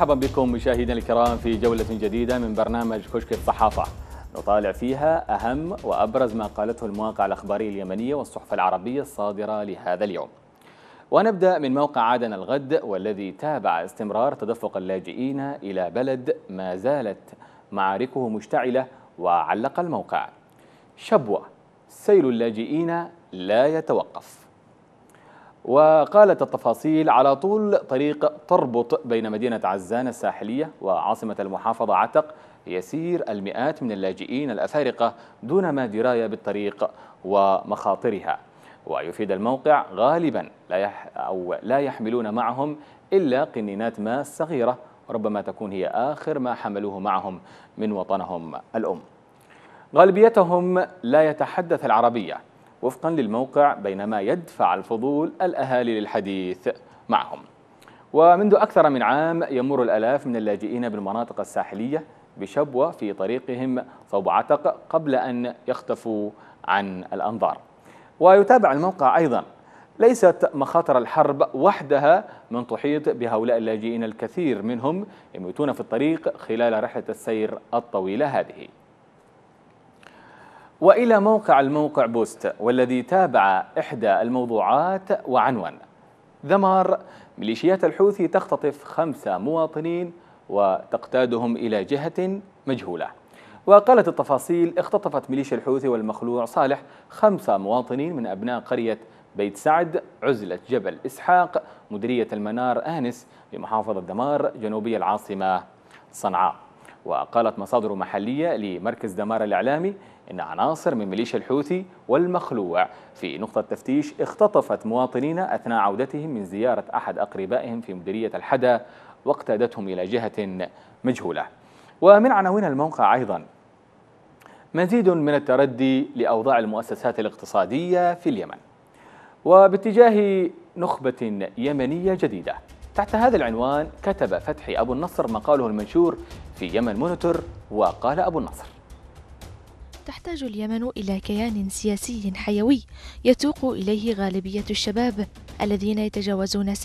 مرحبا بكم مشاهدينا الكرام في جولة جديدة من برنامج كشك الصحافة نطالع فيها أهم وأبرز ما قالته المواقع الأخبارية اليمنية والصحف العربية الصادرة لهذا اليوم ونبدأ من موقع عدن الغد والذي تابع استمرار تدفق اللاجئين إلى بلد ما زالت معاركه مشتعلة وعلق الموقع شبوة سيل اللاجئين لا يتوقف وقالت التفاصيل على طول طريق تربط بين مدينة عزان الساحلية وعاصمة المحافظة عتق يسير المئات من اللاجئين الأفارقة دون ما دراية بالطريق ومخاطرها ويفيد الموقع غالبا لا, يح أو لا يحملون معهم إلا قنينات ماء صغيرة ربما تكون هي آخر ما حملوه معهم من وطنهم الأم غالبيتهم لا يتحدث العربية وفقا للموقع بينما يدفع الفضول الأهالي للحديث معهم ومنذ أكثر من عام يمر الألاف من اللاجئين بالمناطق الساحلية بشبوة في طريقهم صوب عتق قبل أن يختفوا عن الأنظار ويتابع الموقع أيضا ليست مخاطر الحرب وحدها من تحيط بهؤلاء اللاجئين الكثير منهم يموتون في الطريق خلال رحلة السير الطويلة هذه وإلى موقع الموقع بوست والذي تابع إحدى الموضوعات وعنوان ذمار ميليشيات الحوثي تختطف خمسة مواطنين وتقتادهم إلى جهة مجهولة وقالت التفاصيل اختطفت ميليشيا الحوثي والمخلوع صالح خمسة مواطنين من أبناء قرية بيت سعد عزلة جبل إسحاق مديرية المنار آنس بمحافظة دمار جنوبي العاصمة صنعاء وقالت مصادر محلية لمركز دمار الإعلامي إن عناصر من ميليشيا الحوثي والمخلوع في نقطة تفتيش اختطفت مواطنين أثناء عودتهم من زيارة أحد أقربائهم في مديرية الحدا واقتادتهم إلى جهة مجهولة ومن عناوين الموقع أيضا مزيد من التردي لأوضاع المؤسسات الاقتصادية في اليمن وباتجاه نخبة يمنية جديدة تحت هذا العنوان كتب فتحي أبو النصر مقاله المنشور في يمن مونيتور وقال أبو النصر تحتاج اليمن إلى كيان سياسي حيوي يتوق إليه غالبية الشباب الذين يتجاوزون 70%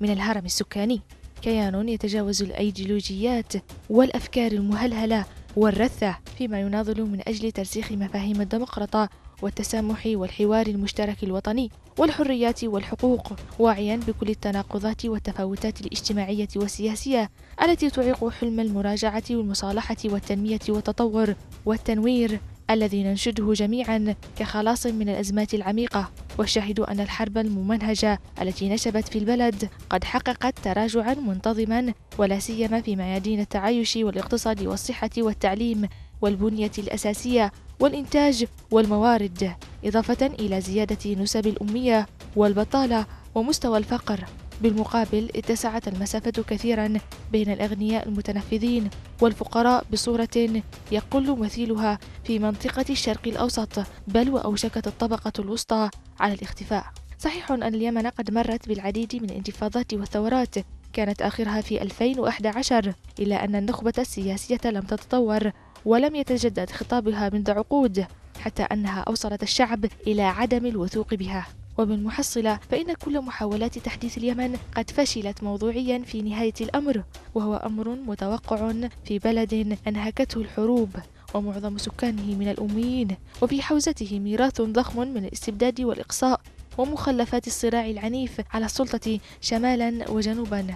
من الهرم السكاني كيان يتجاوز الأيديولوجيات والأفكار المهلهلة والرثة فيما يناضل من أجل ترسيخ مفاهيم الديمقراطة والتسامح والحوار المشترك الوطني والحريات والحقوق واعيا بكل التناقضات والتفاوتات الاجتماعية والسياسية التي تعيق حلم المراجعة والمصالحة والتنمية والتطور والتنوير الذي ننشده جميعا كخلاص من الأزمات العميقة والشاهد أن الحرب الممنهجة التي نشبت في البلد قد حققت تراجعا منتظما ولا سيما في ميادين التعايش والاقتصاد والصحة والتعليم والبنية الأساسية والإنتاج والموارد إضافة إلى زيادة نسب الأمية والبطالة ومستوى الفقر بالمقابل اتسعت المسافة كثيرا بين الأغنياء المتنفذين والفقراء بصورة يقل مثيلها في منطقة الشرق الأوسط بل وأوشكت الطبقة الوسطى على الاختفاء صحيح أن اليمن قد مرت بالعديد من الانتفاضات والثورات كانت آخرها في 2011 إلا أن النخبة السياسية لم تتطور ولم يتجدد خطابها منذ عقود حتى أنها أوصلت الشعب إلى عدم الوثوق بها وبالمحصلة فإن كل محاولات تحديث اليمن قد فشلت موضوعيا في نهاية الأمر وهو أمر متوقع في بلد أنهكته الحروب ومعظم سكانه من الأميين وفي حوزته ميراث ضخم من الاستبداد والإقصاء ومخلفات الصراع العنيف على السلطة شمالا وجنوبا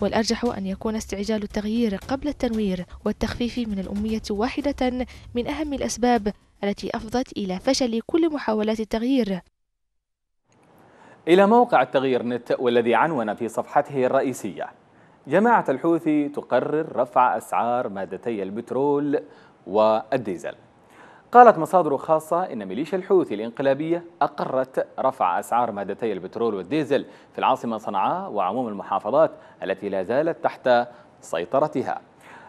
والأرجح أن يكون استعجال التغيير قبل التنوير والتخفيف من الأمية واحدة من أهم الأسباب التي أفضت إلى فشل كل محاولات التغيير إلى موقع التغيير نت والذي عنون في صفحته الرئيسية جماعة الحوثي تقرر رفع أسعار مادتي البترول والديزل قالت مصادر خاصة إن ميليشيا الحوثي الإنقلابية أقرت رفع أسعار مادتي البترول والديزل في العاصمة صنعاء وعموم المحافظات التي لا زالت تحت سيطرتها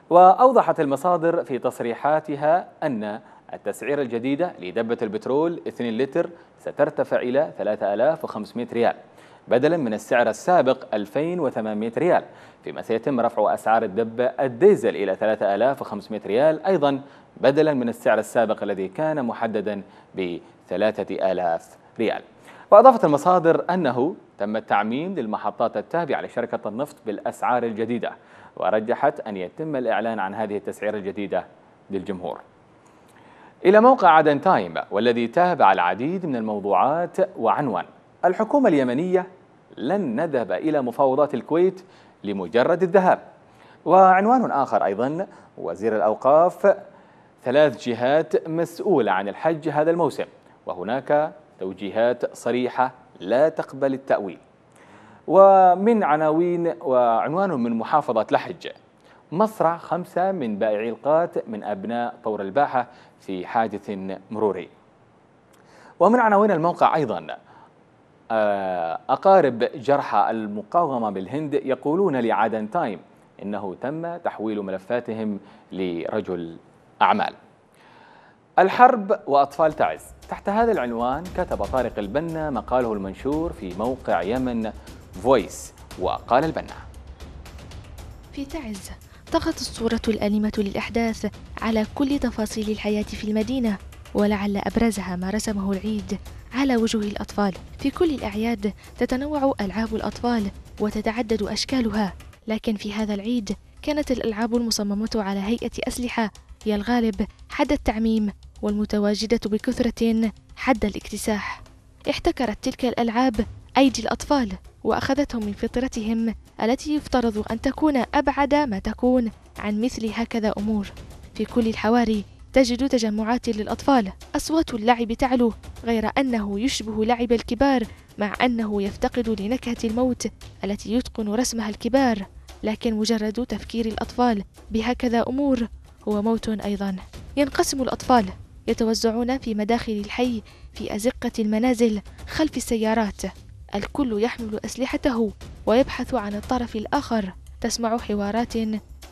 وأوضحت المصادر في تصريحاتها أن التسعيرة الجديدة لدبة البترول 2 لتر سترتفع إلى 3500 ريال بدلا من السعر السابق 2800 ريال فيما سيتم رفع أسعار الدبة الديزل إلى 3500 ريال أيضا بدلا من السعر السابق الذي كان محددا ب 3000 ريال وأضافت المصادر أنه تم التعميم للمحطات التابعة لشركة النفط بالأسعار الجديدة ورجحت أن يتم الإعلان عن هذه التسعيرة الجديدة للجمهور إلى موقع عدن تايم والذي تابع العديد من الموضوعات وعنوان الحكومة اليمنية لن نذهب إلى مفاوضات الكويت لمجرد الذهاب وعنوان آخر أيضا وزير الأوقاف ثلاث جهات مسؤولة عن الحج هذا الموسم وهناك توجيهات صريحة لا تقبل التأويل ومن عناوين وعنوان من محافظة لحج مصرع خمسة من بائعي القات من أبناء طور الباحة في حادث مروري ومن عناوين الموقع أيضا آه، أقارب جرحى المقاومة بالهند يقولون لعدن تايم إنه تم تحويل ملفاتهم لرجل أعمال الحرب وأطفال تعز تحت هذا العنوان كتب طارق البنا مقاله المنشور في موقع يمن فويس وقال البنا في تعز طغت الصورة الأليمة للأحداث على كل تفاصيل الحياة في المدينة ولعل أبرزها ما رسمه العيد على وجوه الأطفال في كل الأعياد تتنوع ألعاب الأطفال وتتعدد أشكالها لكن في هذا العيد كانت الألعاب المصممة على هيئة أسلحة هي الغالب حد التعميم والمتواجدة بكثرة حد الاكتساح احتكرت تلك الألعاب أيدي الأطفال وأخذتهم من فطرتهم التي يفترض أن تكون أبعد ما تكون عن مثل هكذا أمور في كل الحواري تجد تجمعات للأطفال أصوات اللعب تعلو غير أنه يشبه لعب الكبار مع أنه يفتقد لنكهة الموت التي يتقن رسمها الكبار لكن مجرد تفكير الأطفال بهكذا أمور هو موت أيضا ينقسم الأطفال يتوزعون في مداخل الحي في أزقة المنازل خلف السيارات الكل يحمل أسلحته ويبحث عن الطرف الآخر تسمع حوارات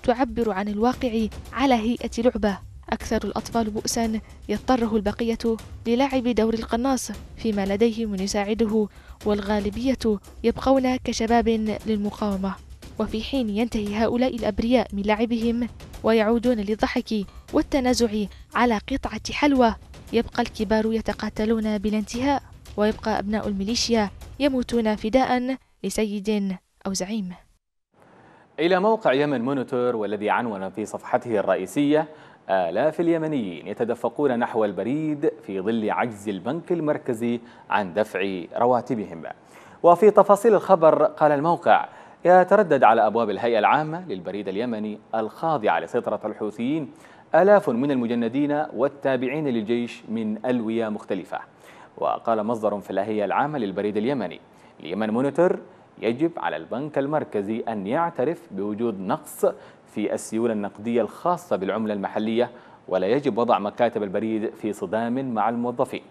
تعبر عن الواقع على هيئة لعبة أكثر الأطفال بؤسا يضطره البقية للعب دور القناص فيما لديه من يساعده والغالبية يبقون كشباب للمقاومة وفي حين ينتهي هؤلاء الأبرياء من لعبهم ويعودون للضحك والتنازع على قطعة حلوى يبقى الكبار يتقاتلون بلا انتهاء ويبقى أبناء الميليشيا يموتون فداء لسيد أو زعيم إلى موقع يمن مونيتور والذي عنون في صفحته الرئيسية آلاف اليمنيين يتدفقون نحو البريد في ظل عجز البنك المركزي عن دفع رواتبهم وفي تفاصيل الخبر قال الموقع يتردد على أبواب الهيئة العامة للبريد اليمني الخاضعة لسيطرة الحوثيين آلاف من المجندين والتابعين للجيش من ألوية مختلفة وقال مصدر في الأهية العامة للبريد اليمني اليمن مونيتور يجب على البنك المركزي أن يعترف بوجود نقص في السيولة النقدية الخاصة بالعملة المحلية ولا يجب وضع مكاتب البريد في صدام مع الموظفين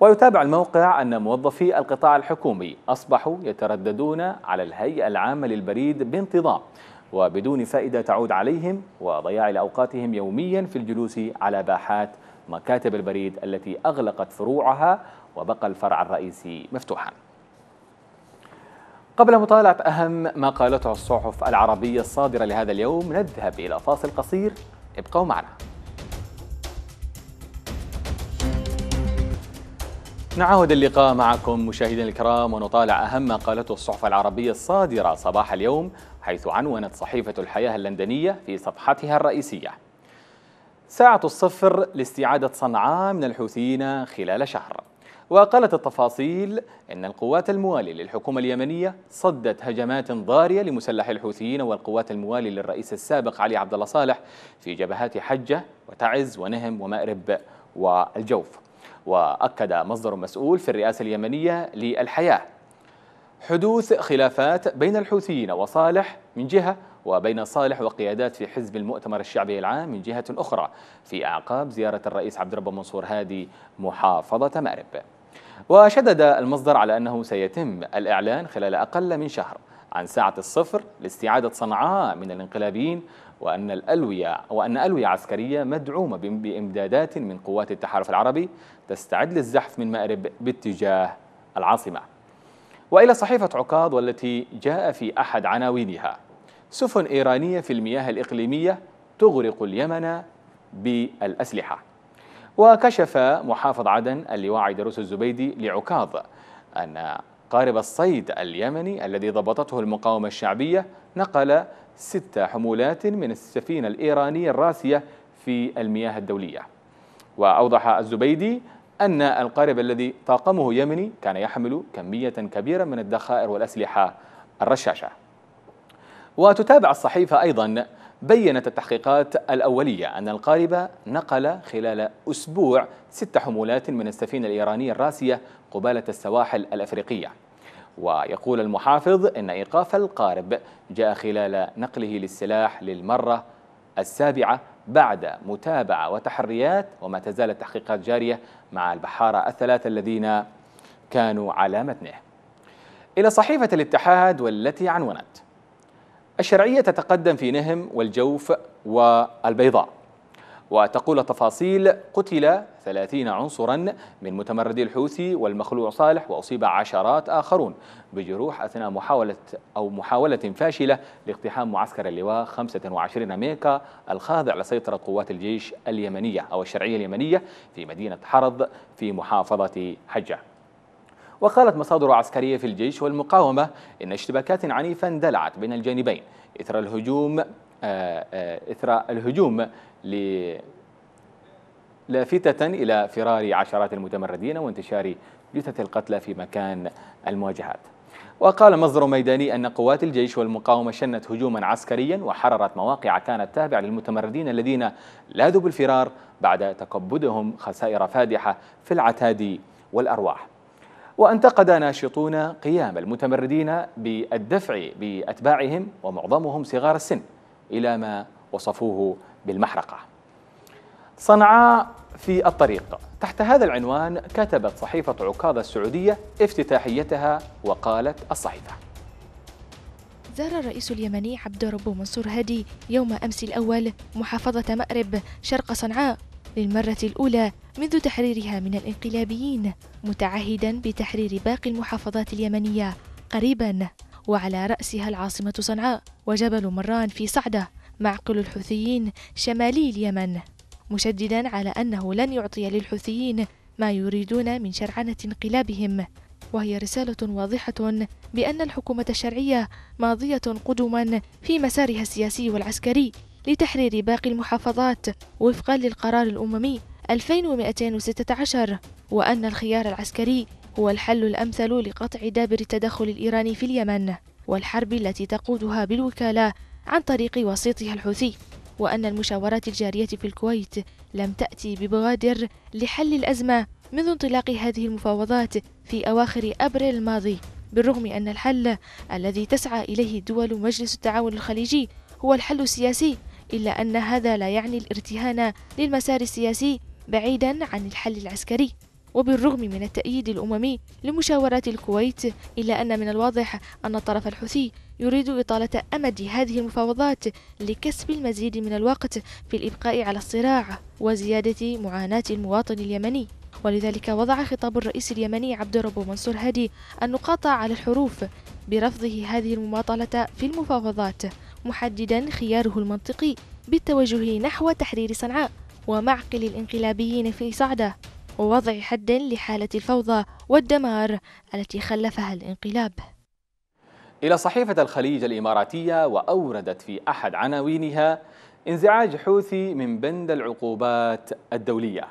ويتابع الموقع أن موظفي القطاع الحكومي أصبحوا يترددون على الهيئة العامة للبريد بانتظام وبدون فائدة تعود عليهم وضياع لأوقاتهم يوميا في الجلوس على باحات مكاتب البريد التي أغلقت فروعها وبقى الفرع الرئيسي مفتوحا قبل مطالعة أهم ما قالته الصحف العربية الصادرة لهذا اليوم نذهب إلى فاصل قصير ابقوا معنا نعود اللقاء معكم مشاهدينا الكرام ونطالع أهم ما قالته الصحف العربية الصادرة صباح اليوم حيث عنونت صحيفة الحياة اللندنية في صفحتها الرئيسية ساعة الصفر لاستعادة صنعاء من الحوثيين خلال شهر وقالت التفاصيل إن القوات الموالية للحكومة اليمنية صدت هجمات ضارية لمسلح الحوثيين والقوات الموالية للرئيس السابق علي عبد الله صالح في جبهات حجة وتعز ونهم ومأرب والجوف وأكد مصدر مسؤول في الرئاسة اليمنية للحياة حدوث خلافات بين الحوثيين وصالح من جهة وبين صالح وقيادات في حزب المؤتمر الشعبي العام من جهة أخرى في أعقاب زيارة الرئيس عبد الرب منصور هادي محافظة مأرب وشدد المصدر على أنه سيتم الإعلان خلال أقل من شهر عن ساعة الصفر لاستعادة صنعاء من الانقلابيين وأن الألوية وأن ألوية عسكرية مدعومة بإمدادات من قوات التحالف العربي تستعد للزحف من مأرب باتجاه العاصمة وإلى صحيفة عكاظ والتي جاء في أحد عناوينها سفن إيرانية في المياه الإقليمية تغرق اليمن بالأسلحة وكشف محافظ عدن اللواء عيدروس الزبيدي لعكاظ أن قارب الصيد اليمني الذي ضبطته المقاومة الشعبية نقل ست حمولات من السفينة الإيرانية الراسية في المياه الدولية وأوضح الزبيدي أن القارب الذي طاقمه يمني كان يحمل كمية كبيرة من الذخائر والأسلحة الرشاشة وتتابع الصحيفة أيضا بينت التحقيقات الأولية أن القارب نقل خلال أسبوع ست حمولات من السفينة الإيرانية الراسية قبالة السواحل الأفريقية ويقول المحافظ أن إيقاف القارب جاء خلال نقله للسلاح للمرة السابعة بعد متابعة وتحريات وما تزال التحقيقات جارية مع البحارة الثلاثة الذين كانوا على متنه إلى صحيفة الاتحاد والتي عنونت الشرعية تتقدم في نهم والجوف والبيضاء وتقول التفاصيل قتل ثلاثين عنصرا من متمردي الحوثي والمخلوع صالح وأصيب عشرات آخرون بجروح أثناء محاولة أو محاولة فاشلة لاقتحام معسكر اللواء 25 ميكا الخاضع لسيطرة قوات الجيش اليمنية أو الشرعية اليمنية في مدينة حرض في محافظة حجة وقالت مصادر عسكرية في الجيش والمقاومة إن اشتباكات عنيفة اندلعت بين الجانبين إثر الهجوم آه، آه، إثر الهجوم ل لافتة إلى فرار عشرات المتمردين وانتشار جثث القتلى في مكان المواجهات وقال مصدر ميداني أن قوات الجيش والمقاومة شنت هجوما عسكريا وحررت مواقع كانت تابعة للمتمردين الذين لاذوا بالفرار بعد تكبدهم خسائر فادحة في العتاد والأرواح وانتقد ناشطون قيام المتمردين بالدفع باتباعهم ومعظمهم صغار السن الى ما وصفوه بالمحرقه. صنعاء في الطريق تحت هذا العنوان كتبت صحيفه عكاظ السعوديه افتتاحيتها وقالت الصحيفه زار الرئيس اليمني عبد ربه منصور هادي يوم امس الاول محافظه مأرب شرق صنعاء للمره الاولى منذ تحريرها من الانقلابيين متعهدا بتحرير باقي المحافظات اليمنية قريبا وعلى رأسها العاصمة صنعاء وجبل مران في صعدة معقل الحوثيين شمالي اليمن مشددا على أنه لن يعطي للحوثيين ما يريدون من شرعنة انقلابهم وهي رسالة واضحة بأن الحكومة الشرعية ماضية قدما في مسارها السياسي والعسكري لتحرير باقي المحافظات وفقا للقرار الأممي 2216 وأن الخيار العسكري هو الحل الأمثل لقطع دابر التدخل الإيراني في اليمن والحرب التي تقودها بالوكالة عن طريق وسيطها الحوثي وأن المشاورات الجارية في الكويت لم تأتي ببوادر لحل الأزمة منذ انطلاق هذه المفاوضات في أواخر أبريل الماضي بالرغم أن الحل الذي تسعى إليه دول مجلس التعاون الخليجي هو الحل السياسي إلا أن هذا لا يعني الارتهان للمسار السياسي بعيدا عن الحل العسكري وبالرغم من التأييد الأممي لمشاورات الكويت إلا أن من الواضح أن الطرف الحوثي يريد إطالة أمد هذه المفاوضات لكسب المزيد من الوقت في الإبقاء على الصراع وزيادة معاناة المواطن اليمني ولذلك وضع خطاب الرئيس اليمني عبد الرب منصور هادي النقاط على الحروف برفضه هذه المماطلة في المفاوضات محددا خياره المنطقي بالتوجه نحو تحرير صنعاء ومعقل الانقلابيين في صعده ووضع حد لحالة الفوضى والدمار التي خلفها الانقلاب إلى صحيفة الخليج الإماراتية وأوردت في أحد عناوينها انزعاج حوثي من بند العقوبات الدولية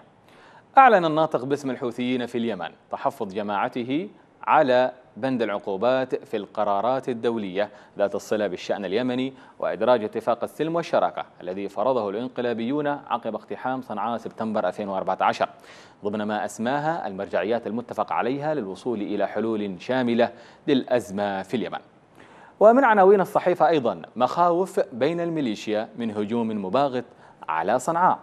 أعلن الناطق باسم الحوثيين في اليمن تحفظ جماعته على بند العقوبات في القرارات الدولية ذات الصلة بالشأن اليمني وإدراج اتفاق السلم والشراكة الذي فرضه الانقلابيون عقب اقتحام صنعاء سبتمبر 2014 ضمن ما أسماها المرجعيات المتفق عليها للوصول إلى حلول شاملة للأزمة في اليمن ومن عناوين الصحيفة أيضا مخاوف بين الميليشيا من هجوم مباغت على صنعاء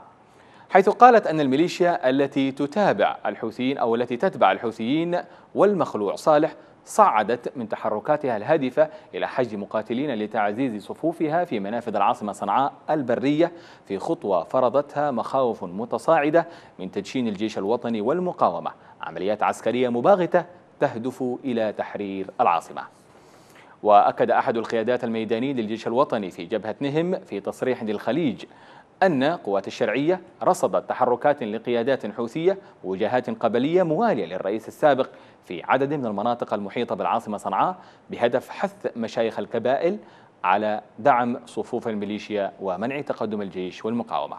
حيث قالت أن الميليشيا التي تتابع الحوثيين أو التي تتبع الحوثيين والمخلوع صالح صعدت من تحركاتها الهادفة إلى حج مقاتلين لتعزيز صفوفها في منافذ العاصمة صنعاء البرية في خطوة فرضتها مخاوف متصاعدة من تدشين الجيش الوطني والمقاومة عمليات عسكرية مباغتة تهدف إلى تحرير العاصمة وأكد أحد القيادات الميدانية للجيش الوطني في جبهة نهم في تصريح للخليج أن قوات الشرعية رصدت تحركات لقيادات حوثية وجهات قبلية موالية للرئيس السابق في عدد من المناطق المحيطة بالعاصمة صنعاء بهدف حث مشايخ الكبائل على دعم صفوف الميليشيا ومنع تقدم الجيش والمقاومة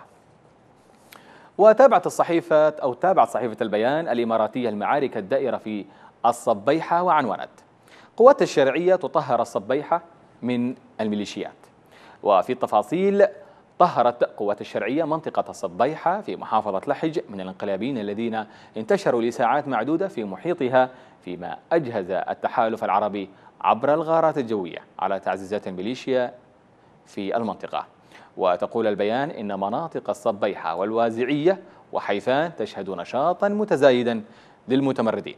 وتابعت الصحيفة أو تابعت صحيفة البيان الإماراتية المعارك الدائرة في الصبيحة وعنونت قوات الشرعية تطهر الصبيحة من الميليشيات وفي التفاصيل طهرت قوات الشرعية منطقة الصبيحة في محافظة لحج من الانقلابيين الذين انتشروا لساعات معدودة في محيطها فيما أجهز التحالف العربي عبر الغارات الجوية على تعزيزات الميليشيا في المنطقة وتقول البيان إن مناطق الصبيحة والوازعية وحيفان تشهد نشاطا متزايدا للمتمردين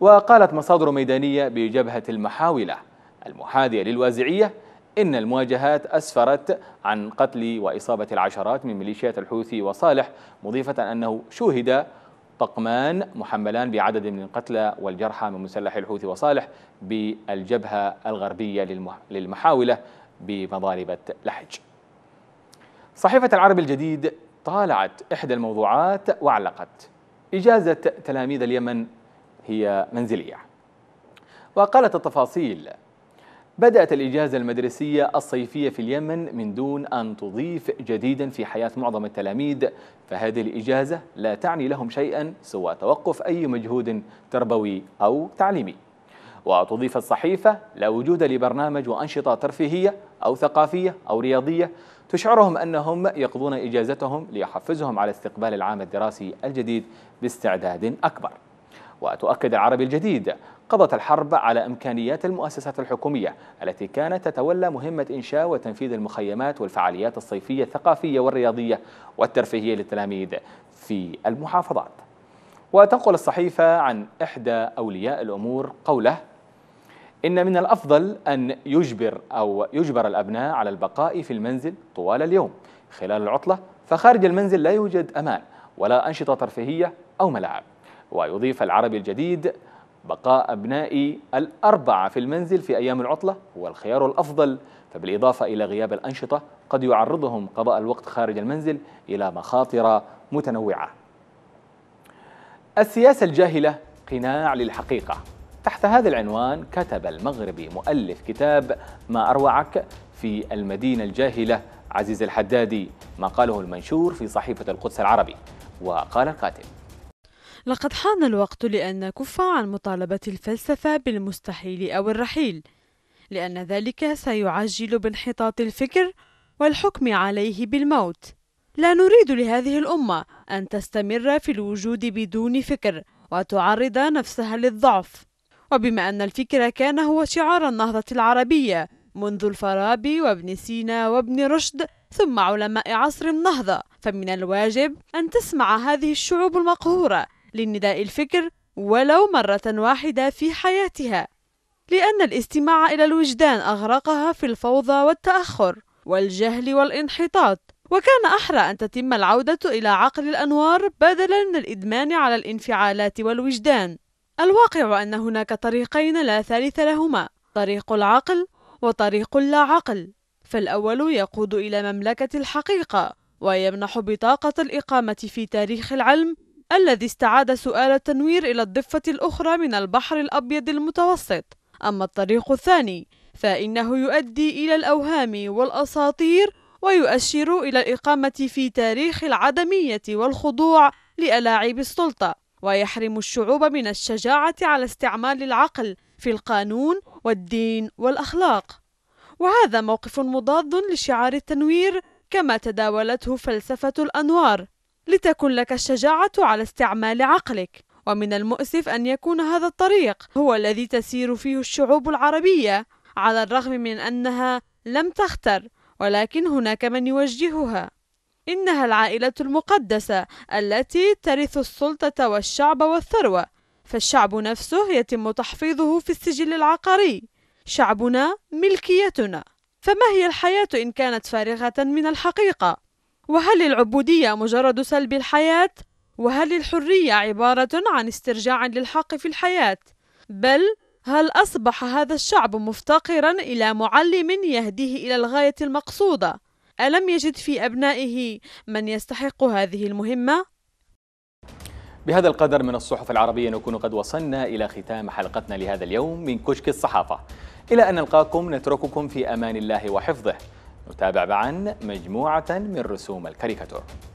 وقالت مصادر ميدانية بجبهة المحاولة المحاذية للوازعية إن المواجهات أسفرت عن قتل وإصابة العشرات من ميليشيات الحوثي وصالح مضيفة أنه شوهد طقمان محملان بعدد من القتلى والجرحى من مسلح الحوثي وصالح بالجبهة الغربية للمحاولة بمضاربة لحج صحيفة العرب الجديد طالعت إحدى الموضوعات وعلقت إجازة تلاميذ اليمن هي منزلية وقالت التفاصيل بدأت الإجازة المدرسية الصيفية في اليمن من دون أن تضيف جديدا في حياة معظم التلاميذ فهذه الإجازة لا تعني لهم شيئا سوى توقف أي مجهود تربوي أو تعليمي وتضيف الصحيفة لا وجود لبرنامج وأنشطة ترفيهية أو ثقافية أو رياضية تشعرهم أنهم يقضون إجازتهم ليحفزهم على استقبال العام الدراسي الجديد باستعداد أكبر وتؤكد العربي الجديد قضت الحرب على إمكانيات المؤسسات الحكومية التي كانت تتولى مهمة إنشاء وتنفيذ المخيمات والفعاليات الصيفية الثقافية والرياضية والترفيهية للتلاميذ في المحافظات وتنقل الصحيفة عن إحدى أولياء الأمور قوله إن من الأفضل أن يجبر أو يجبر الأبناء على البقاء في المنزل طوال اليوم خلال العطلة فخارج المنزل لا يوجد أمان ولا أنشطة ترفيهية أو ملاعب ويضيف العربي الجديد بقاء أبنائي الأربعة في المنزل في أيام العطلة هو الخيار الأفضل فبالإضافة إلى غياب الأنشطة قد يعرضهم قضاء الوقت خارج المنزل إلى مخاطر متنوعة السياسة الجاهلة قناع للحقيقة تحت هذا العنوان كتب المغربي مؤلف كتاب ما أروعك في المدينة الجاهلة عزيز الحدادي ما قاله المنشور في صحيفة القدس العربي وقال القاتل لقد حان الوقت لأن نكف عن مطالبة الفلسفة بالمستحيل أو الرحيل، لأن ذلك سيعجل بانحطاط الفكر والحكم عليه بالموت. لا نريد لهذه الأمة أن تستمر في الوجود بدون فكر وتعرض نفسها للضعف. وبما أن الفكر كان هو شعار النهضة العربية منذ الفارابي وابن سينا وابن رشد ثم علماء عصر النهضة، فمن الواجب أن تسمع هذه الشعوب المقهورة لنداء الفكر ولو مرة واحدة في حياتها لأن الاستماع إلى الوجدان أغرقها في الفوضى والتأخر والجهل والانحطاط وكان أحرى أن تتم العودة إلى عقل الأنوار بدلا من الإدمان على الانفعالات والوجدان الواقع أن هناك طريقين لا ثالث لهما طريق العقل وطريق اللا عقل فالأول يقود إلى مملكة الحقيقة ويمنح بطاقة الإقامة في تاريخ العلم الذي استعاد سؤال التنوير إلى الضفة الأخرى من البحر الأبيض المتوسط أما الطريق الثاني فإنه يؤدي إلى الأوهام والأساطير ويؤشر إلى الإقامة في تاريخ العدمية والخضوع لألاعب السلطة ويحرم الشعوب من الشجاعة على استعمال العقل في القانون والدين والأخلاق وهذا موقف مضاد لشعار التنوير كما تداولته فلسفة الأنوار لتكن لك الشجاعة على استعمال عقلك ومن المؤسف أن يكون هذا الطريق هو الذي تسير فيه الشعوب العربية على الرغم من أنها لم تختر ولكن هناك من يوجهها إنها العائلة المقدسة التي ترث السلطة والشعب والثروة فالشعب نفسه يتم تحفيظه في السجل العقاري شعبنا ملكيتنا فما هي الحياة إن كانت فارغة من الحقيقة وهل العبودية مجرد سلب الحياة؟ وهل الحرية عبارة عن استرجاع للحق في الحياة؟ بل هل أصبح هذا الشعب مفتقرا إلى معلم يهديه إلى الغاية المقصودة؟ ألم يجد في أبنائه من يستحق هذه المهمة؟ بهذا القدر من الصحف العربية نكون قد وصلنا إلى ختام حلقتنا لهذا اليوم من كشك الصحافة إلى أن نلقاكم نترككم في أمان الله وحفظه نتابع معا مجموعة من رسوم الكاريكاتور